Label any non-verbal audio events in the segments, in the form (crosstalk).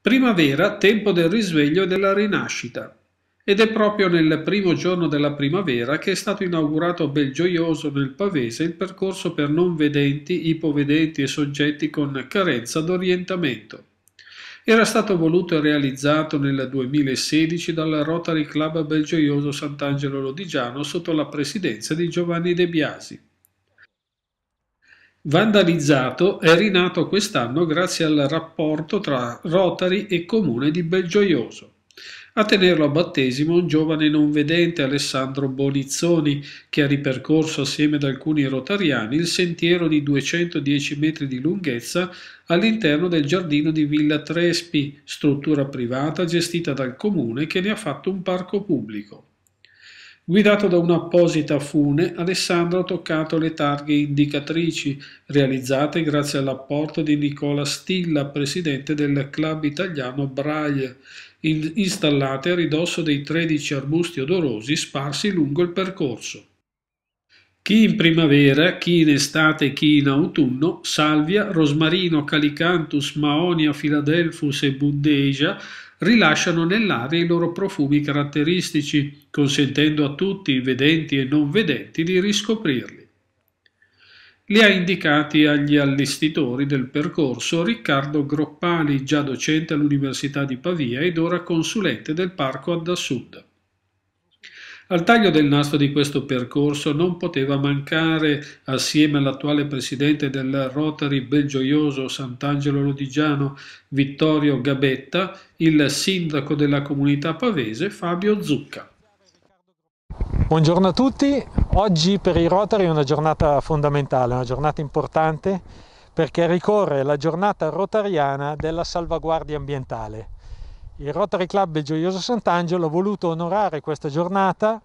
Primavera, tempo del risveglio e della rinascita. Ed è proprio nel primo giorno della primavera che è stato inaugurato Belgioioso nel Pavese il percorso per non vedenti, ipovedenti e soggetti con carenza d'orientamento. Era stato voluto e realizzato nel 2016 dalla Rotary Club Belgioioso Sant'Angelo Lodigiano sotto la presidenza di Giovanni De Biasi. Vandalizzato è rinato quest'anno grazie al rapporto tra Rotary e Comune di Belgioioso. A tenerlo a battesimo un giovane non vedente Alessandro Bonizzoni che ha ripercorso assieme ad alcuni rotariani il sentiero di 210 metri di lunghezza all'interno del giardino di Villa Trespi, struttura privata gestita dal comune che ne ha fatto un parco pubblico. Guidato da un'apposita fune, Alessandro ha toccato le targhe indicatrici, realizzate grazie all'apporto di Nicola Stilla, presidente del club italiano Braille, installate a ridosso dei 13 arbusti odorosi sparsi lungo il percorso. Chi in primavera, chi in estate chi in autunno, salvia, rosmarino, calicantus, maonia, philadelphus e buddesia rilasciano nell'aria i loro profumi caratteristici, consentendo a tutti, vedenti e non vedenti, di riscoprirli. Li ha indicati agli allestitori del percorso Riccardo Groppani, già docente all'Università di Pavia ed ora consulente del Parco Adda Sud. Al taglio del nastro di questo percorso non poteva mancare, assieme all'attuale presidente del Rotary Belgioioso Sant'Angelo Lodigiano, Vittorio Gabetta, il sindaco della comunità pavese Fabio Zucca. Buongiorno a tutti, oggi per i Rotary è una giornata fondamentale, una giornata importante perché ricorre la giornata rotariana della salvaguardia ambientale. Il Rotary Club del Gioioso Sant'Angelo ha voluto onorare questa giornata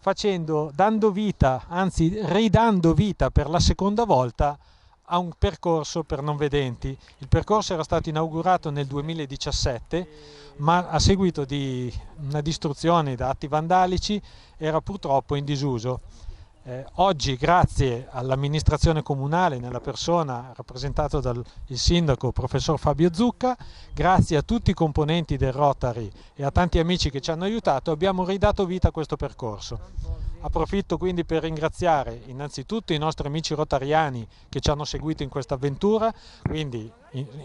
facendo, dando vita, anzi ridando vita per la seconda volta a un percorso per non vedenti. Il percorso era stato inaugurato nel 2017, ma a seguito di una distruzione da atti vandalici era purtroppo in disuso. Eh, oggi grazie all'amministrazione comunale nella persona rappresentata dal sindaco professor Fabio Zucca, grazie a tutti i componenti del Rotary e a tanti amici che ci hanno aiutato abbiamo ridato vita a questo percorso. Approfitto quindi per ringraziare innanzitutto i nostri amici rotariani che ci hanno seguito in questa avventura, quindi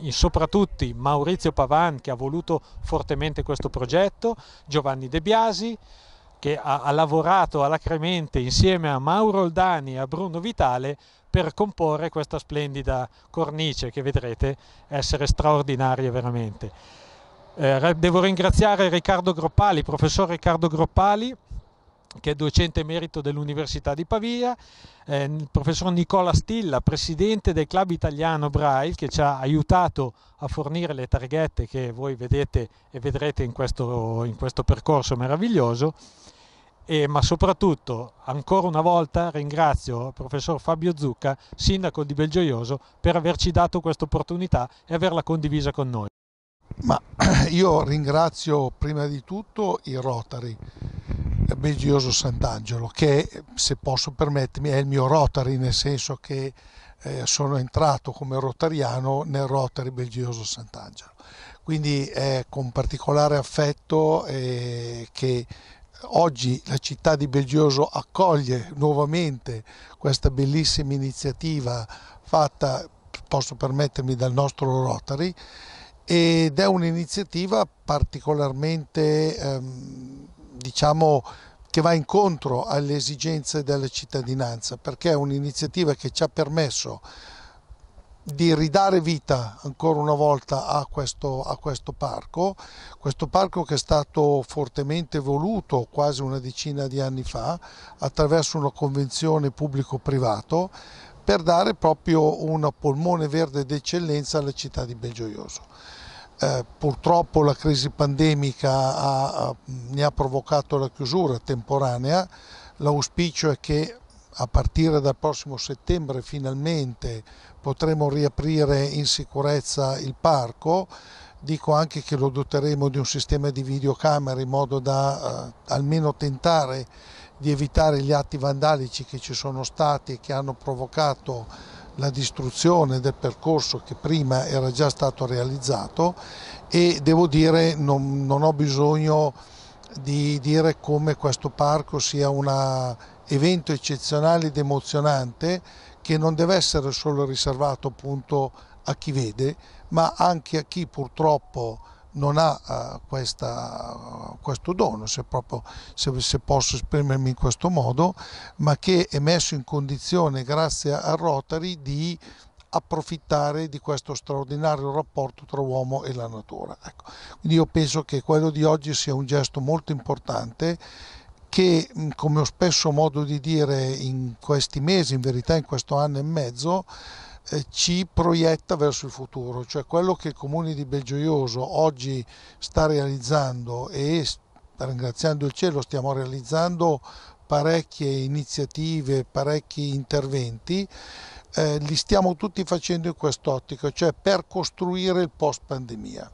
soprattutto Maurizio Pavan che ha voluto fortemente questo progetto, Giovanni De Biasi, che ha, ha lavorato alacremente insieme a Mauro Oldani e a Bruno Vitale per comporre questa splendida cornice che vedrete essere straordinaria veramente. Eh, devo ringraziare Riccardo Groppali, professor Riccardo Groppali, che è docente emerito dell'Università di Pavia, eh, il professor Nicola Stilla, presidente del Club Italiano Braille, che ci ha aiutato a fornire le targhette che voi vedete e vedrete in questo, in questo percorso meraviglioso. E, ma soprattutto, ancora una volta, ringrazio il professor Fabio Zucca, sindaco di Belgioioso, per averci dato questa opportunità e averla condivisa con noi. Ma (clears throat) io ringrazio prima di tutto i Rotary Belgioso Sant'Angelo, che se posso permettermi è il mio Rotary, nel senso che eh, sono entrato come rotariano nel Rotary Belgioso Sant'Angelo. Quindi è con particolare affetto eh, che oggi la città di Belgioso accoglie nuovamente questa bellissima iniziativa fatta, posso permettermi, dal nostro Rotary ed è un'iniziativa particolarmente... Ehm, diciamo, che va incontro alle esigenze della cittadinanza, perché è un'iniziativa che ci ha permesso di ridare vita ancora una volta a questo, a questo, parco, questo parco che è stato fortemente voluto quasi una decina di anni fa attraverso una convenzione pubblico-privato per dare proprio un polmone verde d'eccellenza alla città di Belgioioso. Eh, purtroppo la crisi pandemica ha, ha, ne ha provocato la chiusura temporanea, l'auspicio è che a partire dal prossimo settembre finalmente potremo riaprire in sicurezza il parco, dico anche che lo doteremo di un sistema di videocamere in modo da eh, almeno tentare di evitare gli atti vandalici che ci sono stati e che hanno provocato la distruzione del percorso che prima era già stato realizzato e devo dire non, non ho bisogno di dire come questo parco sia un evento eccezionale ed emozionante che non deve essere solo riservato appunto a chi vede ma anche a chi purtroppo non ha eh, questa, questo dono, se, proprio, se, se, posso esprimermi in questo modo, ma che è messo in condizione grazie a Rotary di approfittare di questo straordinario rapporto tra uomo e la natura. Ecco. Quindi io penso che quello di oggi sia un gesto molto importante che, come ho spesso modo di dire in questi mesi, in verità in questo anno e mezzo, eh, ci proietta verso il futuro, cioè quello che il comune di Belgioioso oggi sta realizzando e ringraziando il cielo stiamo realizzando parecchie iniziative, parecchi interventi, eh, li stiamo tutti facendo in quest'ottica, cioè per costruire il post pandemia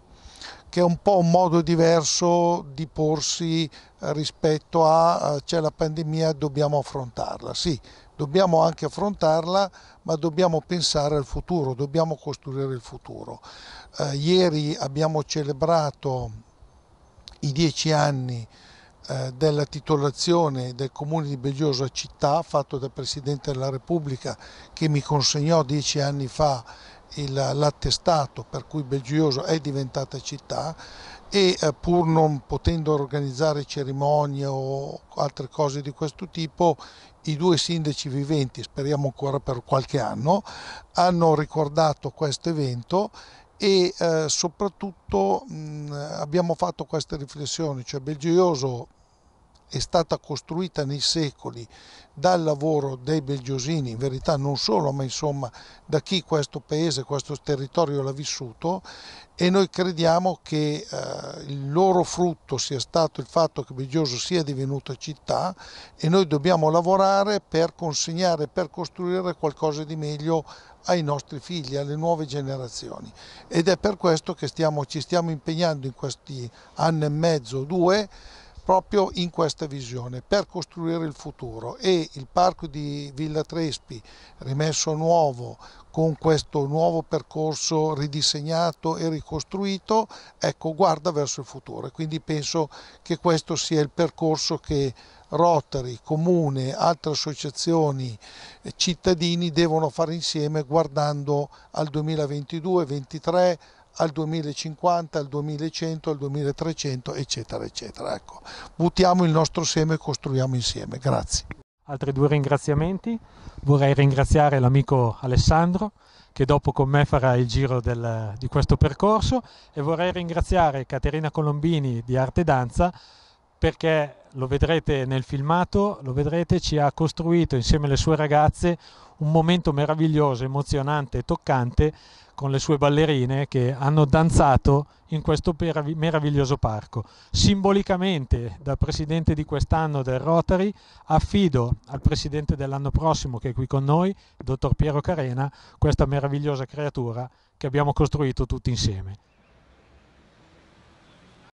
che è un po' un modo diverso di porsi eh, rispetto a eh, c'è la pandemia, dobbiamo affrontarla. Sì, dobbiamo anche affrontarla, ma dobbiamo pensare al futuro, dobbiamo costruire il futuro. Eh, ieri abbiamo celebrato i dieci anni eh, della titolazione del comune di Belgioso a città fatto dal Presidente della Repubblica che mi consegnò dieci anni fa l'attestato per cui Belgioso è diventata città e eh, pur non potendo organizzare cerimonie o altre cose di questo tipo i due sindaci viventi, speriamo ancora per qualche anno, hanno ricordato questo evento e eh, soprattutto mh, abbiamo fatto queste riflessioni, cioè Belgioioso è stata costruita nei secoli dal lavoro dei belgiosini, in verità non solo, ma insomma da chi questo paese, questo territorio l'ha vissuto e noi crediamo che eh, il loro frutto sia stato il fatto che Belgioso sia divenuta città e noi dobbiamo lavorare per consegnare, per costruire qualcosa di meglio ai nostri figli, alle nuove generazioni ed è per questo che stiamo, ci stiamo impegnando in questi anni e mezzo, due, proprio in questa visione per costruire il futuro e il parco di Villa Trespi rimesso nuovo con questo nuovo percorso ridisegnato e ricostruito ecco guarda verso il futuro quindi penso che questo sia il percorso che Rotary, Comune, altre associazioni, eh, cittadini devono fare insieme guardando al 2022, 2023, al 2050, al 2100, al 2300, eccetera, eccetera. Ecco, buttiamo il nostro seme e costruiamo insieme. Grazie. Altri due ringraziamenti. Vorrei ringraziare l'amico Alessandro che dopo con me farà il giro del, di questo percorso e vorrei ringraziare Caterina Colombini di Arte e Danza perché lo vedrete nel filmato, lo vedrete, ci ha costruito insieme alle sue ragazze un momento meraviglioso, emozionante e toccante con le sue ballerine che hanno danzato in questo meraviglioso parco. Simbolicamente da presidente di quest'anno del Rotary affido al presidente dell'anno prossimo che è qui con noi, dottor Piero Carena, questa meravigliosa creatura che abbiamo costruito tutti insieme.